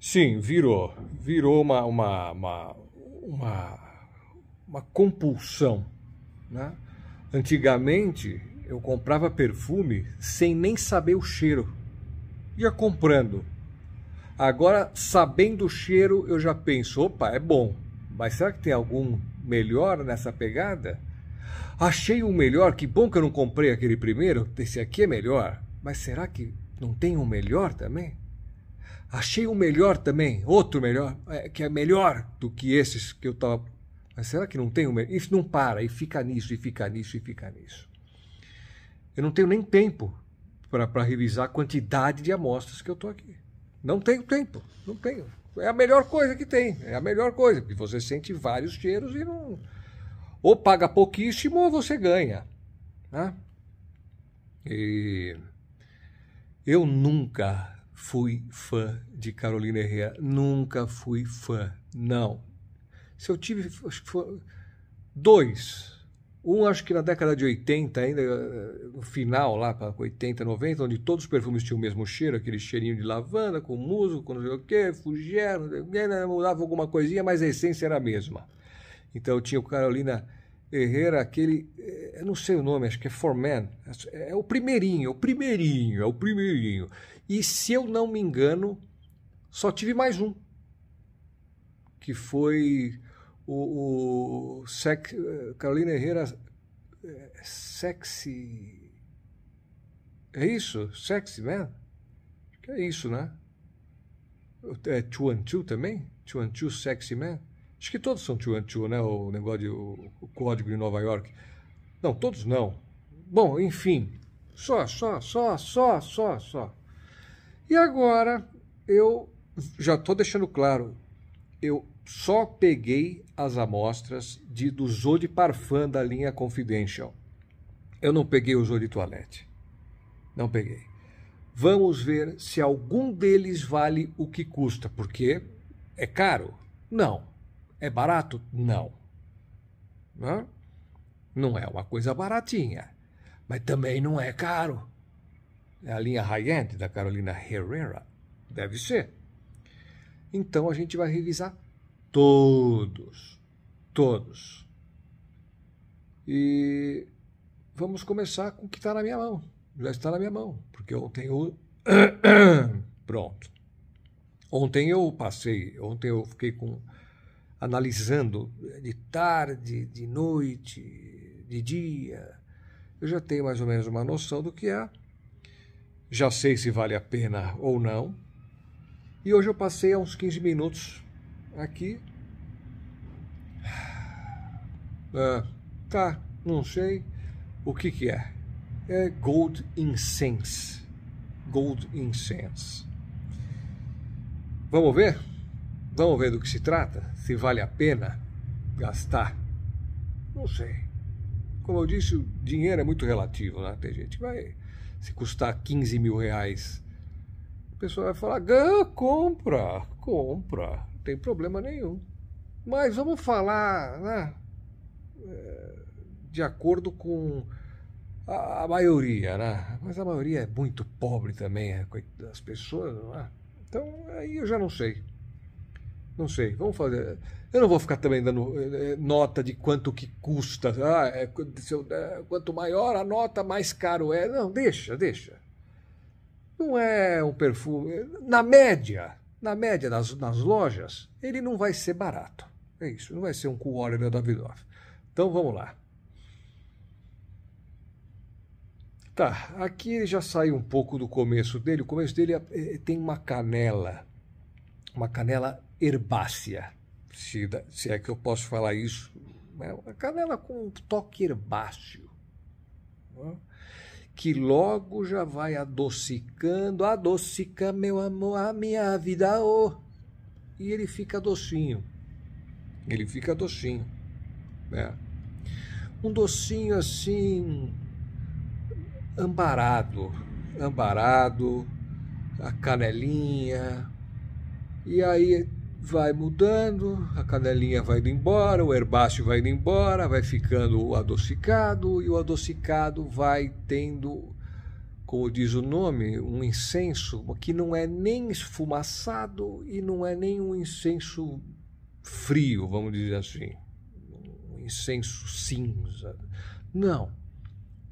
Sim, virou. Virou uma, uma, uma, uma, uma compulsão. Né? Antigamente, eu comprava perfume sem nem saber o cheiro. Ia comprando. Agora, sabendo o cheiro, eu já penso: opa, é bom. Mas será que tem algum melhor nessa pegada? Achei um melhor, que bom que eu não comprei aquele primeiro, esse aqui é melhor. Mas será que não tem um melhor também? Achei um melhor também, outro melhor, é, que é melhor do que esses que eu estava. Mas será que não tem um melhor? Isso não para, e fica nisso, e fica nisso, e fica nisso. Eu não tenho nem tempo para revisar a quantidade de amostras que eu estou aqui. Não tenho tempo, não tenho. É a melhor coisa que tem, é a melhor coisa, porque você sente vários cheiros e não. Ou paga pouquíssimo ou você ganha. Né? E eu nunca fui fã de Carolina Herrera. Nunca fui fã, não. Se eu tive, acho que foi dois. Um, acho que na década de 80, ainda eh, no final, lá para 80, 90, onde todos os perfumes tinham o mesmo cheiro, aquele cheirinho de lavanda, com musgo, com não sei o quê, Fugero né, mudava alguma coisinha, mas a essência era a mesma. Então, eu tinha o Carolina Herrera, aquele eh, eu não sei o nome, acho que é Foreman, é, é o primeirinho, é o primeirinho, é o primeirinho. E se eu não me engano, só tive mais um, que foi o, o Carolina Herrera é, Sexy. É isso? Sexy Man? Acho que é isso, né? É Chuan Chu também? Chuan Chu Sexy Man? Acho que todos são Chuan Chu, né? O negócio de, o, o código de Nova York. Não, todos não. Bom, enfim, só, só, só, só, só, só. E agora eu já estou deixando claro, eu só peguei as amostras de, do Zoo de Parfum da linha Confidential. Eu não peguei o Zoo de Toilette. Não peguei. Vamos ver se algum deles vale o que custa, porque é caro? Não. É barato? Não. Não. Não é uma coisa baratinha, mas também não é caro. É a linha high-end da Carolina Herrera. Deve ser. Então a gente vai revisar todos. Todos. E vamos começar com o que está na minha mão. Já está na minha mão, porque ontem eu. Pronto. Ontem eu passei, ontem eu fiquei com analisando de tarde, de noite, de dia. Eu já tenho mais ou menos uma noção do que é, já sei se vale a pena ou não. E hoje eu passei uns 15 minutos aqui. Ah, tá, não sei o que, que é. É Gold Incense. Gold Incense. Vamos ver? Vamos ver do que se trata? Se vale a pena gastar? Não sei. Como eu disse, o dinheiro é muito relativo, né? Tem gente que vai se custar 15 mil reais. A pessoa vai falar, compra, compra, não tem problema nenhum. Mas vamos falar né, eh, de acordo com a, a maioria, né? Mas a maioria é muito pobre também, é, as pessoas, é? Então aí eu já não sei. Não sei, vamos fazer. Eu não vou ficar também dando eh, eh, nota de quanto que custa. Ah, é, eu, é, quanto maior a nota, mais caro é. Não, deixa, deixa. Não é um perfume. Na média, na média nas, nas lojas, ele não vai ser barato. É isso, não vai ser um Coolwater da Davidoff. Então vamos lá. Tá, aqui ele já saiu um pouco do começo dele. O começo dele é, é tem uma canela, uma canela herbácea, se, se é que eu posso falar isso. É a canela com um toque herbáceo, né? que logo já vai adocicando, adocica, meu amor, a minha vida, oh! e ele fica docinho. Ele fica docinho. Né? Um docinho assim, ambarado, ambarado, a canelinha. E aí vai mudando, a canelinha vai indo embora, o herbáceo vai indo embora, vai ficando o adocicado e o adocicado vai tendo, como diz o nome, um incenso que não é nem esfumaçado e não é nem um incenso frio, vamos dizer assim, um incenso cinza. Não,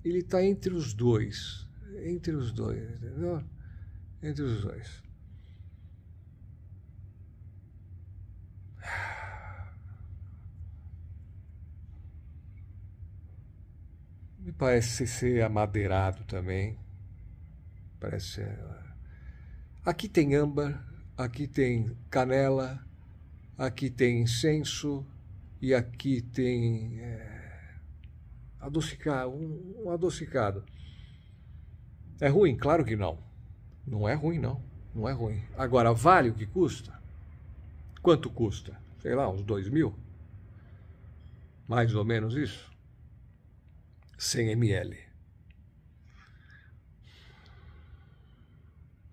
ele está entre os dois, entre os dois, entendeu? Entre os dois. me parece ser amadeirado também. Parece ah, Aqui tem âmbar, aqui tem canela, aqui tem incenso e aqui tem é, adocicado, um, um adocicado. É ruim? Claro que não. Não é ruim, não. Não é ruim. Agora, vale o que custa? Quanto custa? Sei lá, uns dois mil? Mais ou menos isso? 100 ml.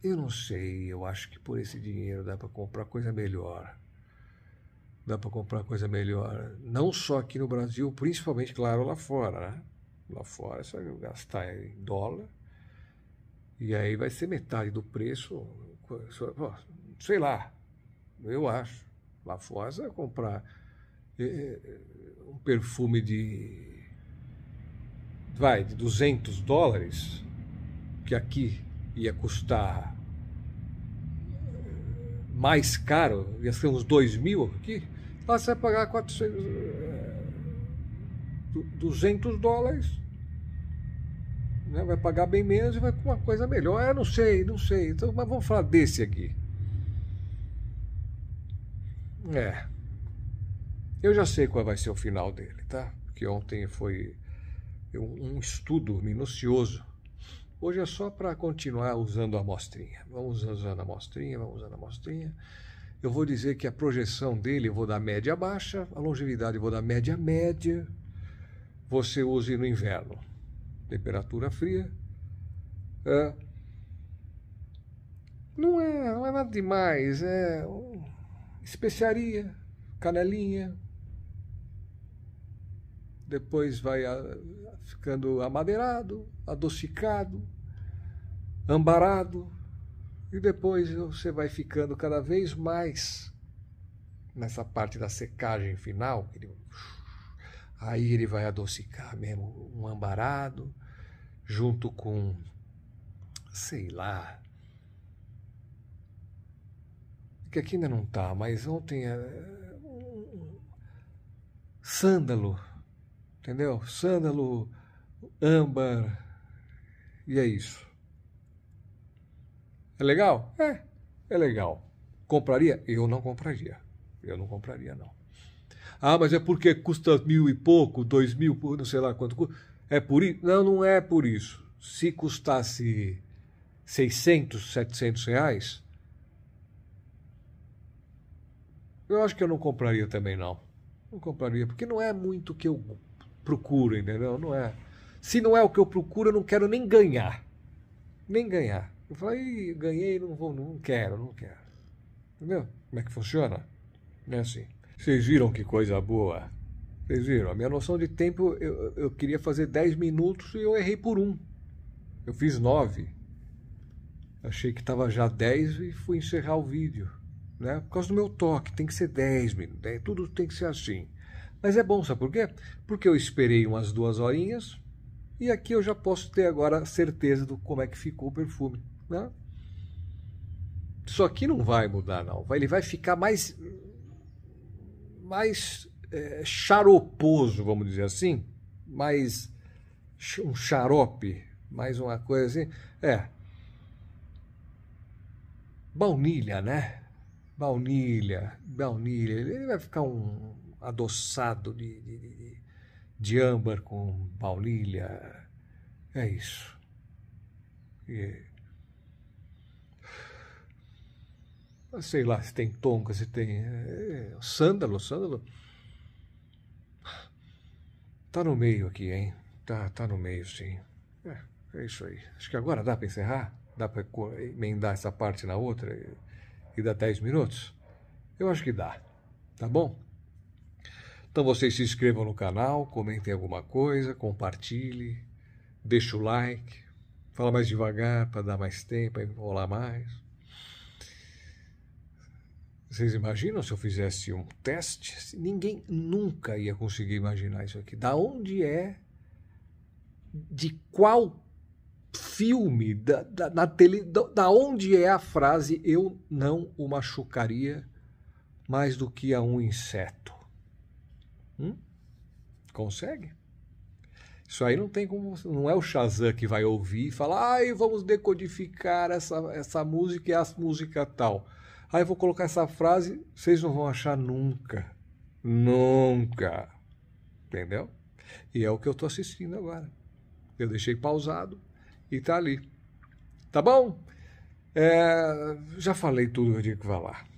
Eu não sei, eu acho que por esse dinheiro dá para comprar coisa melhor. Dá para comprar coisa melhor, não só aqui no Brasil, principalmente, claro, lá fora. Né? Lá fora é só gastar em dólar. E aí vai ser metade do preço. Sei lá, eu acho. Lá fora você vai comprar eh, eh, um perfume de vai, de 200 dólares, que aqui ia custar eh, mais caro, ia ser uns 2 mil aqui, lá você vai pagar 400, 200 eh, dólares, né? vai pagar bem menos e vai com uma coisa melhor. Eu não sei, não sei. Então, mas vamos falar desse aqui. É. Eu já sei qual vai ser o final dele, tá? Porque ontem foi um estudo minucioso. Hoje é só para continuar usando a amostrinha. Vamos usando a amostrinha, vamos usando a amostrinha. Eu vou dizer que a projeção dele eu vou dar média baixa, a longevidade eu vou dar média média. Você use no inverno, temperatura fria. É. Não, é, não é nada demais, é especiaria, canelinha, depois vai ah, ficando amadeirado, adocicado, ambarado, e depois você vai ficando cada vez mais nessa parte da secagem final. Ele, aí ele vai adocicar mesmo um ambarado, junto com, sei lá, que aqui ainda não está, mas ontem. É, um, sândalo entendeu? Sândalo, âmbar, e é isso. É legal? É, é legal. Compraria? Eu não compraria. Eu não compraria, não. Ah, mas é porque custa mil e pouco, dois mil, não sei lá quanto custa. É por isso? Não, não é por isso. Se custasse 600, 700 reais, eu acho que eu não compraria também, não. Não compraria, porque não é muito que eu procuro, né? entendeu? Não é. Se não é o que eu procuro, eu não quero nem ganhar. Nem ganhar. Eu falei, ganhei, não vou, não quero, não quero. Entendeu? Como é que funciona? Não é assim. Vocês viram que coisa boa? Vocês viram? A minha noção de tempo, eu, eu queria fazer 10 minutos e eu errei por um. Eu fiz 9. Achei que estava já 10 e fui encerrar o vídeo. Né? Por causa do meu toque, tem que ser 10 minutos. Né? Tudo tem que ser assim. Mas é bom, sabe por quê? Porque eu esperei umas duas horinhas e aqui eu já posso ter agora certeza do como é que ficou o perfume. Né? Isso aqui não vai mudar, não. Ele vai ficar mais, mais é, charoposo, vamos dizer assim. Mais um xarope, mais uma coisa assim. É. Baunilha, né? Baunilha, baunilha. Ele vai ficar um, adoçado de, de, de âmbar com baunilha. É isso. E, sei lá se tem tonca, se tem é, é, sândalo, sândalo. Tá no meio aqui, hein? Tá, tá no meio, sim. É, é isso aí. Acho que agora dá para encerrar? Dá para emendar essa parte na outra e, e dar 10 minutos? Eu acho que dá. Tá bom? Então vocês se inscrevam no canal, comentem alguma coisa, compartilhe, deixe o like, fala mais devagar para dar mais tempo, para enrolar mais. Vocês imaginam se eu fizesse um teste? Ninguém nunca ia conseguir imaginar isso aqui. Da onde é? De qual filme? Da, da, na tele, da, da onde é a frase eu não o machucaria mais do que a um inseto? Hum? Consegue? Isso aí não tem como. Não é o Shazam que vai ouvir e falar, ai, vamos decodificar essa, essa música e a música tal. Aí vou colocar essa frase, vocês não vão achar nunca. Nunca. Entendeu? E é o que eu estou assistindo agora. Eu deixei pausado e tá ali. Tá bom? É, já falei tudo que eu tinha que falar.